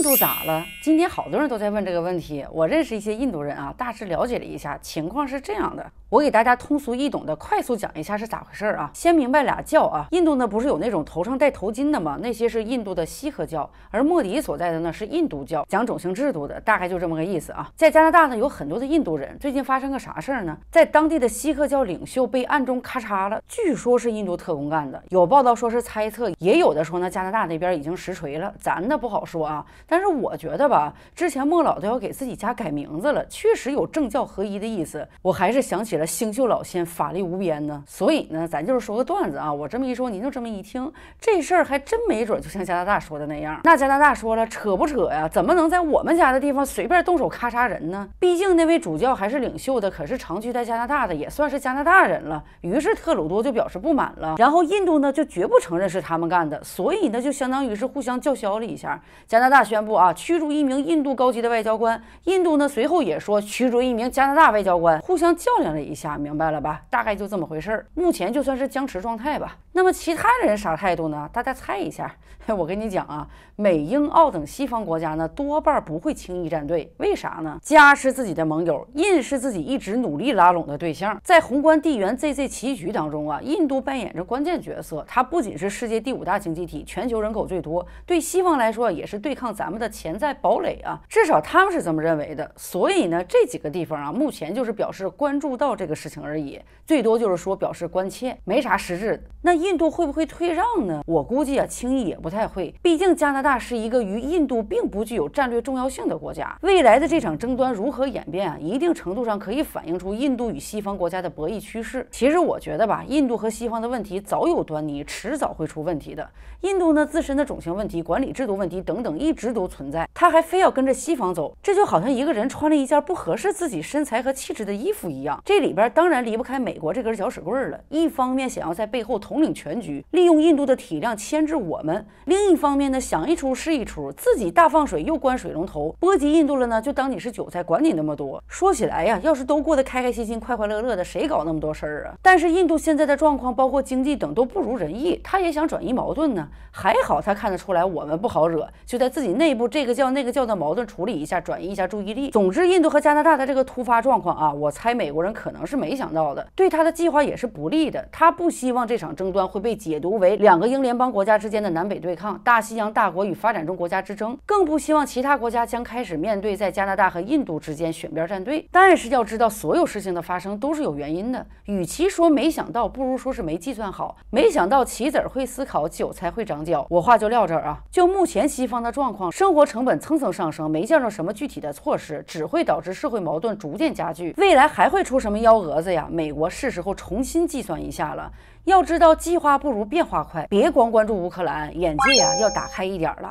印度咋了？今天好多人都在问这个问题。我认识一些印度人啊，大致了解了一下，情况是这样的。我给大家通俗易懂的快速讲一下是咋回事儿啊？先明白俩教啊，印度呢不是有那种头上戴头巾的吗？那些是印度的锡克教，而莫迪所在的呢是印度教，讲种姓制度的，大概就这么个意思啊。在加拿大呢有很多的印度人，最近发生个啥事儿呢？在当地的锡克教领袖被暗中咔嚓了，据说是印度特工干的，有报道说是猜测，也有的说呢加拿大那边已经实锤了，咱的不好说啊。但是我觉得吧，之前莫老都要给自己家改名字了，确实有政教合一的意思，我还是想起。星宿老仙法力无边呢，所以呢，咱就是说个段子啊。我这么一说，您就这么一听，这事儿还真没准就像加拿大说的那样。那加拿大说了，扯不扯呀？怎么能在我们家的地方随便动手咔嚓人呢？毕竟那位主教还是领袖的，可是长期在加拿大的，也算是加拿大人了。于是特鲁多就表示不满了。然后印度呢，就绝不承认是他们干的，所以呢就相当于是互相叫嚣了一下。加拿大宣布啊，驱逐一名印度高级的外交官。印度呢，随后也说驱逐一名加拿大外交官，互相较量了一。一下明白了吧？大概就这么回事儿。目前就算是僵持状态吧。那么其他人啥态度呢？大家猜一下。我跟你讲啊，美、英、澳等西方国家呢，多半不会轻易站队。为啥呢？加是自己的盟友，印是自己一直努力拉拢的对象。在宏观地缘 ZZ 棋局当中啊，印度扮演着关键角色。它不仅是世界第五大经济体，全球人口最多，对西方来说也是对抗咱们的潜在堡垒啊。至少他们是这么认为的。所以呢，这几个地方啊，目前就是表示关注到。这个事情而已，最多就是说表示关切，没啥实质。那印度会不会退让呢？我估计啊，轻易也不太会。毕竟加拿大是一个与印度并不具有战略重要性的国家。未来的这场争端如何演变啊，一定程度上可以反映出印度与西方国家的博弈趋势。其实我觉得吧，印度和西方的问题早有端倪，迟早会出问题的。印度呢自身的种姓问题、管理制度问题等等一直都存在，他还非要跟着西方走，这就好像一个人穿了一件不合适自己身材和气质的衣服一样，这里。里边当然离不开美国这根搅屎棍了，一方面想要在背后统领全局，利用印度的体量牵制我们；另一方面呢，想一出是一出，自己大放水又关水龙头，波及印度了呢，就当你是韭菜，管你那么多。说起来呀，要是都过得开开心心、快快乐乐的，谁搞那么多事儿啊？但是印度现在的状况，包括经济等都不如人意，他也想转移矛盾呢。还好他看得出来我们不好惹，就在自己内部这个叫那个叫的矛盾处理一下，转移一下注意力。总之，印度和加拿大的这个突发状况啊，我猜美国人可能。是没想到的，对他的计划也是不利的。他不希望这场争端会被解读为两个英联邦国家之间的南北对抗，大西洋大国与发展中国家之争，更不希望其他国家将开始面对在加拿大和印度之间选边站队。但是要知道，所有事情的发生都是有原因的。与其说没想到，不如说是没计算好。没想到棋子儿会思考，韭菜会长脚。我话就撂这儿啊。就目前西方的状况，生活成本蹭蹭上升，没见着什么具体的措施，只会导致社会矛盾逐渐加剧。未来还会出什么？幺蛾子呀！美国是时候重新计算一下了。要知道，计划不如变化快，别光关注乌克兰，眼界呀要打开一点了。